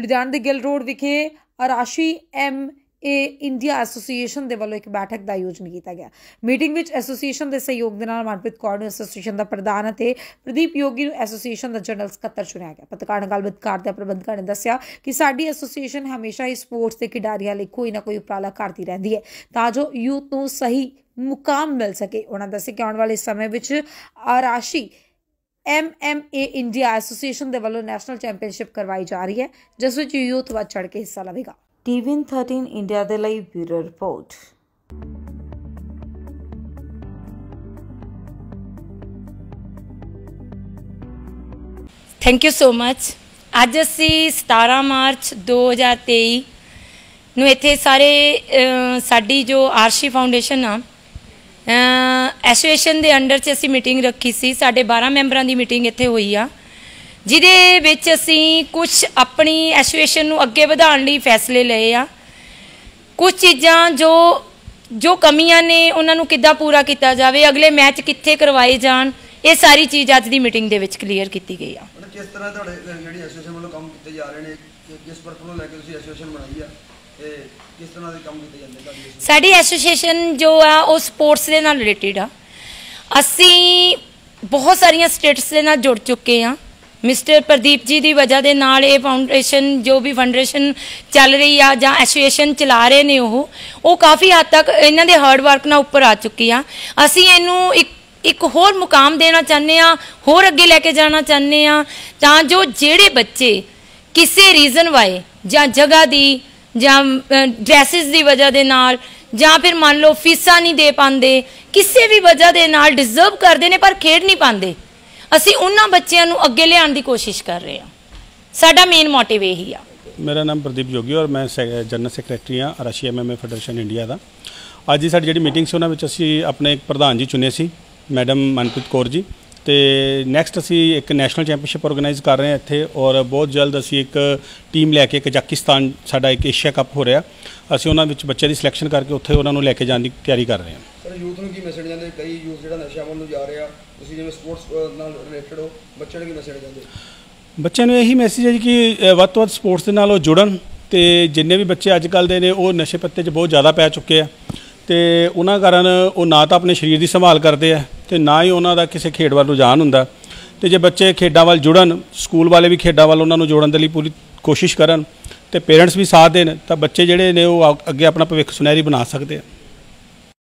ਲੁਧਿਆਣ ਦੇ ਗਿੱਲ ਰੋਡ ਵਿਖੇ Arshi M A India association ਦੇ ਵੱਲੋਂ ਇੱਕ ਬੈਠਕ ਦਾ ਆਯੋਜਨ ਕੀਤਾ ਗਿਆ ਮੀਟਿੰਗ ਵਿੱਚ ਐਸੋਸੀਏਸ਼ਨ ਦੇ ਸਹਿਯੋਗ ਦੇ ਨਾਲ ਮਨਪ੍ਰੀਤ ਕੌਰ ਨੂੰ ਐਸੋਸੀਏਸ਼ਨ ਦਾ ਪ੍ਰਧਾਨ ਅਤੇ ਪ੍ਰਦੀਪ ਯੋਗੀ ਨੂੰ ਐਸੋਸੀਏਸ਼ਨ ਦਾ ਜਨਰਲ ਸਕੱਤਰ ਚੁਣਿਆ ਗਿਆ ਪਤਕਾਰ ਨਾਲ ਗੱਲਬਾਤ ਆ ਪ੍ਰਬੰਧਕਾਂ ਨੇ ਦੱਸਿਆ ਕਿ ਸਾਡੀ ਐਸੋਸੀਏਸ਼ਨ ਹਮੇਸ਼ਾ ਹੀ ਸਪੋਰਟਸ ਦੇ ਖਿਡਾਰੀਆਂ ਲਈ ਕੋਈ ਨਾ ਕੋਈ ਉਪਰਾਲਾ ਕਰਦੀ ਰਹਿੰਦੀ ਹੈ ਤਾਂ ਜੋ ਯੂਥ ਨੂੰ ਸਹੀ ਮੁਕਾਮ ਮਿਲ ਸਕੇ ਉਹਨਾਂ ਦੱਸਿਆ ਕਿ ਆਉਣ ਵਾਲੇ ਸਮੇਂ ਵਿੱਚ ਆਰਾਸ਼ੀ ਏ ਇੰਡੀਆ ਐਸੋਸੀਏਸ਼ਨ ਦੇ ਵੱਲੋਂ ਨੈਸ਼ਨਲ ਚੈਂਪੀਅਨਸ਼ਿਪ ਕਰਵਾਈ ਜਾ ਰਹੀ ਹੈ ਜਿਸ ਵਿੱਚ ਯੂਥ ਵੱਧ ਚੜ ਕੇ ਹਿੱਸਾ ਲਵੇਗਾ ਟੀਵੀ 13 ਇੰਡੀਆ ਦੇ ਲਈ bureau report thank you so much ਅੱਜ ਅਸੀਂ 17 ਮਾਰਚ 2023 ਨੂੰ ਇੱਥੇ ਸਾਰੇ ਸਾਡੀ ਜੋ ਆਰਸ਼ੀ ਫਾਊਂਡੇਸ਼ਨ ਆ ਐਸੋਸੀਏਸ਼ਨ ਦੇ ਅੰਡਰ 'ਚ ਅਸੀਂ ਮੀਟਿੰਗ ਰੱਖੀ ਸੀ ਸਾਡੇ 12 ਮੈਂਬਰਾਂ ਦੀ ਮੀਟਿੰਗ ਇੱਥੇ ਹੋਈ ਆ ਜਿਹਦੇ ਵਿੱਚ ਅਸੀਂ ਕੁਝ ਆਪਣੀ ਐਸੋਸੀਏਸ਼ਨ ਨੂੰ ਅੱਗੇ ਵਧਾਉਣ ਲਈ ਫੈਸਲੇ ਲਏ ਆ ਕੁਝ ਚੀਜ਼ਾਂ ਜੋ ਜੋ ਕਮੀਆਂ ਨੇ ਉਹਨਾਂ ਨੂੰ ਕਿੱਦਾਂ ਪੂਰਾ ਕੀਤਾ ਜਾਵੇ ਅਗਲੇ ਮੈਚ ਕਿੱਥੇ ਕਰਵਾਏ ਜਾਣ ਇਹ ਸਾਰੀ ਚੀਜ਼ ਅੱਜ ਦੀ ਮੀਟਿੰਗ ਦੇ ਵਿੱਚ ਕਲੀਅਰ ਕੀਤੀ ਗਈ ਆ ਕਿਸ ਤਰ੍ਹਾਂ ਤੁਹਾਡੇ ਜਿਹੜੀ ਐਸੋਸੀਏਸ਼ਨ ਵੱਲੋਂ ਕੰਮ ਕੀਤੇ ਜਾ ਰਹੇ ਨੇ ਕਿਸ ਪਰਪਸ ਨੂੰ ਲੈ ਕੇ ਤੁਸੀਂ ਐਸੋਸੀਏਸ਼ਨ ਬਣਾਈ ਆ ਕਿਸ ਤਰ੍ਹਾਂ ਦੇ ਕੰਮ ਕੀਤੇ ਜਾਂਦੇ ਤੁਹਾਡੀ ਸਾਡੀ ਐਸੋਸੀਏਸ਼ਨ ਜੋ ਆ ਉਹ ਸਪੋਰਟਸ ਦੇ ਨਾਲ ਰਿਲੇਟਡ ਆ ਅਸੀਂ ਬਹੁਤ ਸਾਰੀਆਂ ਸਟੇਟਸ ਦੇ ਨਾਲ ਜੁੜ ਚੁੱਕੇ ਆ ਮਿਸਟਰ ਪ੍ਰਦੀਪ ਜੀ ਦੀ ਵਜ੍ਹਾ ਦੇ ਨਾਲ ਇਹ ਫਾਊਂਡੇਸ਼ਨ ਜੋ ਵੀ ਫਾਊਂਡੇਸ਼ਨ ਚੱਲ ਰਹੀ ਆ ਜਾਂ ਐਸੋਸੀਏਸ਼ਨ ਚਲਾ ਰਹੇ ਨੇ ਉਹ ਉਹ ਕਾਫੀ ਹੱਦ ਤੱਕ ਇਹਨਾਂ ਦੇ ਹਾਰਡ ਵਰਕ ਨਾਲ ਉੱਪਰ ਆ ਚੁੱਕੀ ਆ ਅਸੀਂ ਇਹਨੂੰ ਇੱਕ ਇੱਕ ਹੋਰ ਮੁਕਾਮ ਦੇਣਾ ਚਾਹੁੰਦੇ ਆ ਹੋਰ ਅੱਗੇ ਲੈ ਕੇ ਜਾਣਾ ਚਾਹੁੰਦੇ ਆ ਤਾਂ ਜੋ ਜਿਹੜੇ ਬੱਚੇ ਕਿਸੇ ਰੀਜ਼ਨ ਵਾਏ ਜਾਂ ਜਗ੍ਹਾ ਦੀ ਜਾਂ ਡਰੈਸਸ ਦੀ ਵਜ੍ਹਾ ਦੇ ਨਾਲ ਜਾਂ ਫਿਰ ਮੰਨ ਲਓ ਫੀਸਾਂ ਨਹੀਂ ਦੇ ਪਾਉਂਦੇ ਕਿਸੇ ਵੀ ਵਜ੍ਹਾ ਦੇ ਨਾਲ ਡਿਸਰਵ ਕਰਦੇ ਨੇ ਪਰ ਖੇਡ ਨਹੀਂ ਪਾਉਂਦੇ ਅਸੀਂ ਉਹਨਾਂ ਬੱਚਿਆਂ ਨੂੰ ਅੱਗੇ ਲਿਆਉਣ ਦੀ ਕੋਸ਼ਿਸ਼ ਕਰ ਰਹੇ ਹਾਂ ਸਾਡਾ ਮੇਨ ਮੋਟਿਵ ਇਹੀ ਆ ਮੇਰਾ ਨਾਮ ਪ੍ਰਦੀਪ ਜੋਗੀ ਔਰ ਮੈਂ ਜਨਰਲ ਸੈਕਟਰੀ ਆ ਰਸ਼ੀਆ ਐਮਐਮਏ ਫੈਡਰੇਸ਼ਨ ਇੰਡੀਆ ਦਾ ਅੱਜ ਦੀ ਸਾਡੀ ਜਿਹੜੀ ਮੀਟਿੰਗ ਸੀ ਉਹਨਾਂ ਵਿੱਚ ਅਸੀਂ ਆਪਣੇ ਇੱਕ ਪ੍ਰਧਾਨ ਜੀ ਚੁਣੇ ਸੀ ਮੈਡਮ ਮਨਪ੍ਰੀਤ ਕੌਰ ਜੀ ਤੇ ਨੈਕਸਟ ਅਸੀਂ ਇੱਕ ਨੈਸ਼ਨਲ ਚੈਂਪੀਅਨਸ਼ਿਪ ਆਰਗੇਨਾਈਜ਼ ਕਰ ਰਹੇ ਹਾਂ ਇੱਥੇ ਔਰ ਬਹੁਤ ਜਲਦ ਅਸੀਂ ਇੱਕ ਟੀਮ ਲੈ ਕੇ ਕਜ਼ਾਕਿਸਤਾਨ ਸਾਡਾ ਇੱਕ ਏਸ਼ੀਆ ਕੱਪ ਹੋ ਰਿਹਾ ਅਸੀਂ ਉਹਨਾਂ ਵਿੱਚ ਬੱਚਿਆਂ ਦੀ ਸਿਲੈਕਸ਼ਨ ਕਰਕੇ ਉੱਥੇ ਉਹਨਾਂ ਨੂੰ ਲੈ ਕੇ ਜਾਣ ਦੀ ਤਿਆਰੀ ਕਰ ਰਹੇ ਹਾਂ ਸਰ ਯੂਥ ਨੂੰ ਕੀ ਮੈਸੇਜ ਜਾਂਦੇ ਕਈ ਯੂਥ ਜਿਹੜਾ ਨਸ਼ਿਆਂ ਵੱਲ ਨੂੰ ਜਾ ਰਿਹਾ ਤੁਸੀਂ ਜਿਵੇਂ ਸਪੋਰਟਸ ਨਾਲ ਰਿਲੇਟਡ ਹੋ ਬੱਚਿਆਂ ਨੂੰ ਕੀ ਮੈਸੇਜ ਜਾਂਦੇ ਬੱਚਿਆਂ ਨੂੰ ਇਹੀ ਮੈਸੇਜ ਹੈ ਕਿ ਵੱਧ ਤੋਂ ਵੱਧ ਸਪੋਰਟਸ ਦੇ ਨਾਲ ਉਹ ਜੁੜਨ ਤੇ ਜਿੰਨੇ ਵੀ ਬੱਚੇ ਅੱਜ ਕੱਲ ਦੇ ਨੇ ਉਹ ਨਸ਼ੇ ਪੱਤੇ 'ਚ ਬਹੁਤ ਜ਼ਿਆਦਾ ਪੈ ਚੁੱਕੇ ਆ ਤੇ ਉਹਨਾਂ ਕਾਰਨ ਉਹ ਨਾ ਤਾਂ ਆਪਣੇ ਸਰੀਰ ਦੀ ਸੰਭਾਲ ਕਰਦੇ ਆ ਤੇ ਨਾ ਹੀ ਉਹਨਾਂ ਦਾ ਕਿਸੇ ਖੇਡ ਵੱਲ ਰੁਝਾਨ ਹੁੰਦਾ ਤੇ ਜੇ ਬੱਚੇ ਖੇਡਾਂ ਵੱਲ ਜੁੜਨ ਸਕੂਲ ਵਾਲੇ ਵੀ ਖੇਡਾਂ ਵੱਲ ਉਹਨਾਂ ਨੂੰ ਜੋੜਨ ਦੇ ਲਈ ਪੂਰੀ ਕੋਸ਼ਿਸ਼ ਕਰਨ ਤੇ ਪੇਰੈਂਟਸ ਵੀ ਸਾਥ ਦੇਣ ਤਾਂ ਬੱਚੇ ਜਿਹੜੇ ਨੇ ਉਹ ਅੱਗੇ ਆਪਣਾ ਭਵਿੱਖ ਸੁਨਹਿਰੀ ਬਣਾ ਸਕਦੇ ਆ